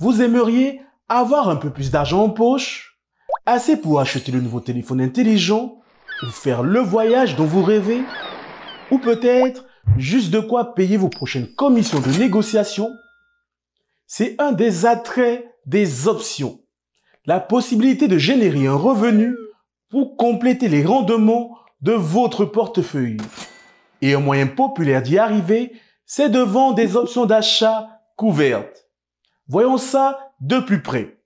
Vous aimeriez avoir un peu plus d'argent en poche, assez pour acheter le nouveau téléphone intelligent, ou faire le voyage dont vous rêvez, ou peut-être juste de quoi payer vos prochaines commissions de négociation. C'est un des attraits des options. La possibilité de générer un revenu pour compléter les rendements de votre portefeuille. Et un moyen populaire d'y arriver, c'est de vendre des options d'achat couvertes. Voyons ça de plus près.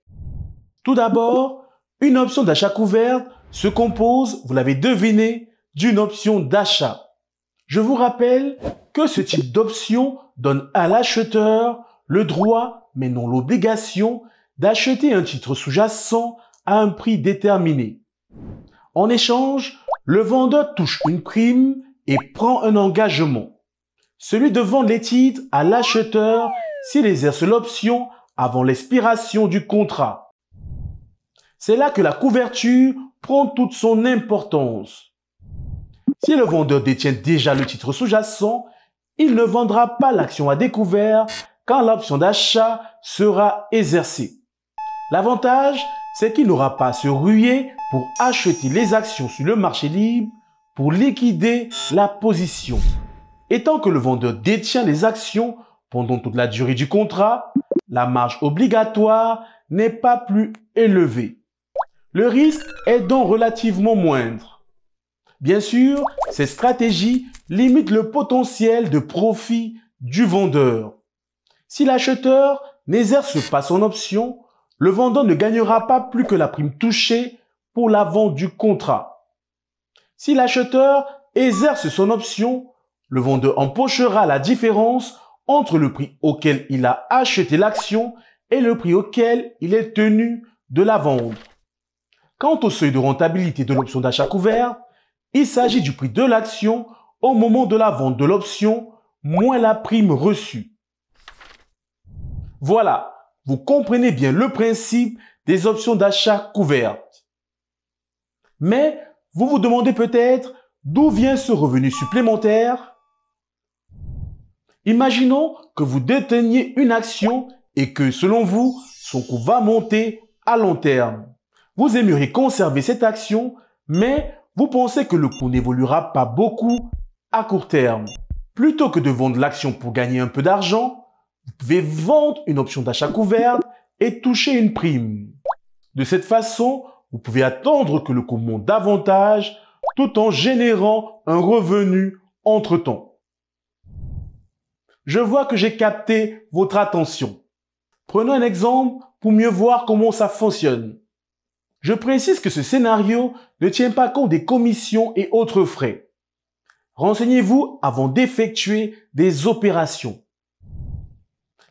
Tout d'abord, une option d'achat couverte se compose, vous l'avez deviné, d'une option d'achat. Je vous rappelle que ce type d'option donne à l'acheteur le droit, mais non l'obligation, d'acheter un titre sous-jacent à un prix déterminé. En échange, le vendeur touche une prime et prend un engagement, celui de vendre les titres à l'acheteur s'il exerce l'option avant l'expiration du contrat. C'est là que la couverture prend toute son importance. Si le vendeur détient déjà le titre sous-jacent, il ne vendra pas l'action à découvert quand l'option d'achat sera exercée. L'avantage, c'est qu'il n'aura pas à se ruer pour acheter les actions sur le marché libre pour liquider la position. Et tant que le vendeur détient les actions pendant toute la durée du contrat, la marge obligatoire n'est pas plus élevée. Le risque est donc relativement moindre. Bien sûr, ces stratégies limitent le potentiel de profit du vendeur. Si l'acheteur n'exerce pas son option, le vendeur ne gagnera pas plus que la prime touchée pour la vente du contrat. Si l'acheteur exerce son option, le vendeur empochera la différence entre le prix auquel il a acheté l'action et le prix auquel il est tenu de la vendre. Quant au seuil de rentabilité de l'option d'achat couvert, il s'agit du prix de l'action au moment de la vente de l'option moins la prime reçue. Voilà, vous comprenez bien le principe des options d'achat couvertes. Mais vous vous demandez peut-être d'où vient ce revenu supplémentaire Imaginons que vous déteniez une action et que, selon vous, son coût va monter à long terme. Vous aimeriez conserver cette action, mais vous pensez que le coût n'évoluera pas beaucoup à court terme. Plutôt que de vendre l'action pour gagner un peu d'argent, vous pouvez vendre une option d'achat couverte et toucher une prime. De cette façon, vous pouvez attendre que le coût monte davantage tout en générant un revenu entre-temps. Je vois que j'ai capté votre attention. Prenons un exemple pour mieux voir comment ça fonctionne. Je précise que ce scénario ne tient pas compte des commissions et autres frais. Renseignez-vous avant d'effectuer des opérations.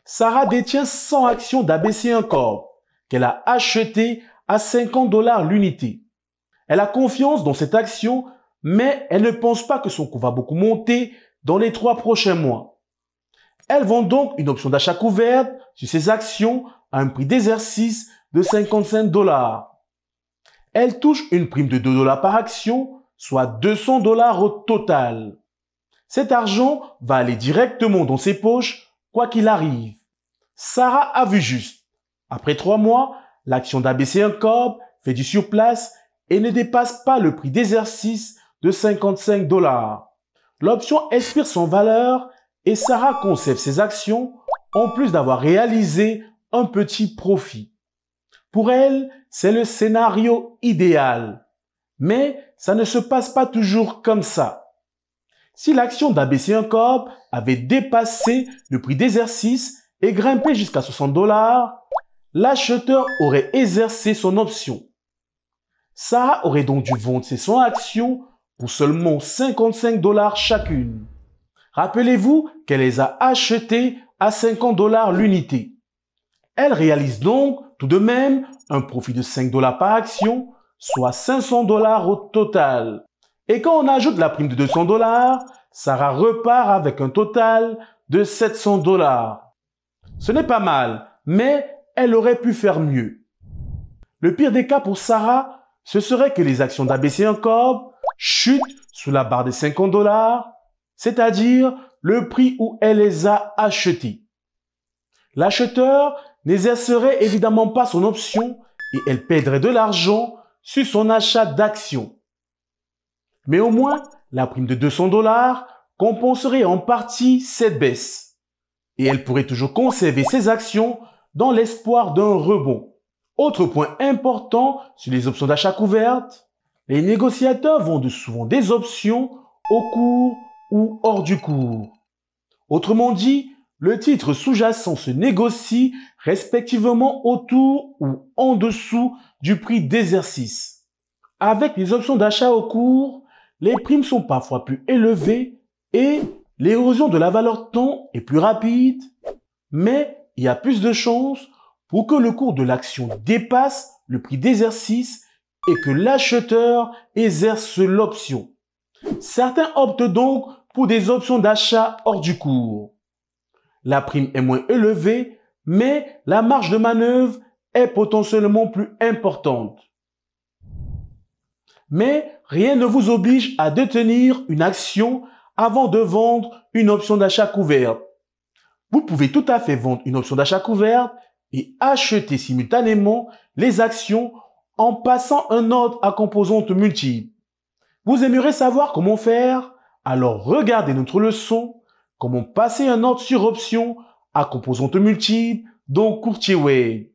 Sarah détient 100 actions d'ABC Corp qu'elle a achetées à 50 dollars l'unité. Elle a confiance dans cette action, mais elle ne pense pas que son coût va beaucoup monter dans les trois prochains mois. Elle vend donc une option d'achat couverte sur ses actions à un prix d'exercice de 55 dollars. Elle touche une prime de 2 dollars par action, soit 200 dollars au total. Cet argent va aller directement dans ses poches, quoi qu'il arrive. Sarah a vu juste. Après trois mois, l'action d'ABC Corp fait du surplace et ne dépasse pas le prix d'exercice de 55 dollars. L'option expire sans valeur et Sarah conserve ses actions en plus d'avoir réalisé un petit profit. Pour elle, c'est le scénario idéal. Mais ça ne se passe pas toujours comme ça. Si l'action dabc un avait dépassé le prix d'exercice et grimpé jusqu'à 60 dollars, l'acheteur aurait exercé son option. Sarah aurait donc dû vendre ses 100 actions pour seulement 55 dollars chacune. Rappelez-vous qu'elle les a achetées à 50 dollars l'unité. Elle réalise donc tout de même un profit de 5 dollars par action, soit 500 dollars au total. Et quand on ajoute la prime de 200 dollars, Sarah repart avec un total de 700 dollars. Ce n'est pas mal, mais elle aurait pu faire mieux. Le pire des cas pour Sarah, ce serait que les actions d'ABC Encore chutent sous la barre des 50 dollars c'est-à-dire le prix où elle les a achetées. L'acheteur n'exercerait évidemment pas son option et elle perdrait de l'argent sur son achat d'actions. Mais au moins, la prime de 200 dollars compenserait en partie cette baisse. Et elle pourrait toujours conserver ses actions dans l'espoir d'un rebond. Autre point important sur les options d'achat couvertes, les négociateurs vendent souvent des options au cours ou hors du cours. Autrement dit, le titre sous-jacent se négocie respectivement autour ou en dessous du prix d'exercice. Avec les options d'achat au cours, les primes sont parfois plus élevées et l'érosion de la valeur temps est plus rapide, mais il y a plus de chances pour que le cours de l'action dépasse le prix d'exercice et que l'acheteur exerce l'option. Certains optent donc pour des options d'achat hors du cours. La prime est moins élevée, mais la marge de manœuvre est potentiellement plus importante. Mais rien ne vous oblige à détenir une action avant de vendre une option d'achat couverte. Vous pouvez tout à fait vendre une option d'achat couverte et acheter simultanément les actions en passant un ordre à composantes multiples. Vous aimerez savoir comment faire alors regardez notre leçon, comment passer un ordre sur option à composante multiple dans Courtier Way ».